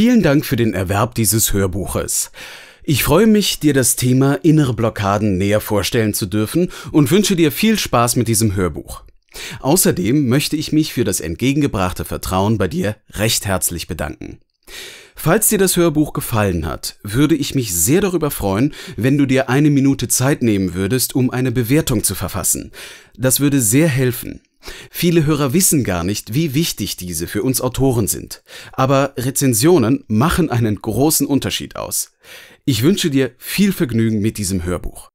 Vielen Dank für den Erwerb dieses Hörbuches. Ich freue mich, dir das Thema innere Blockaden näher vorstellen zu dürfen und wünsche dir viel Spaß mit diesem Hörbuch. Außerdem möchte ich mich für das entgegengebrachte Vertrauen bei dir recht herzlich bedanken. Falls dir das Hörbuch gefallen hat, würde ich mich sehr darüber freuen, wenn du dir eine Minute Zeit nehmen würdest, um eine Bewertung zu verfassen. Das würde sehr helfen. Viele Hörer wissen gar nicht, wie wichtig diese für uns Autoren sind. Aber Rezensionen machen einen großen Unterschied aus. Ich wünsche dir viel Vergnügen mit diesem Hörbuch.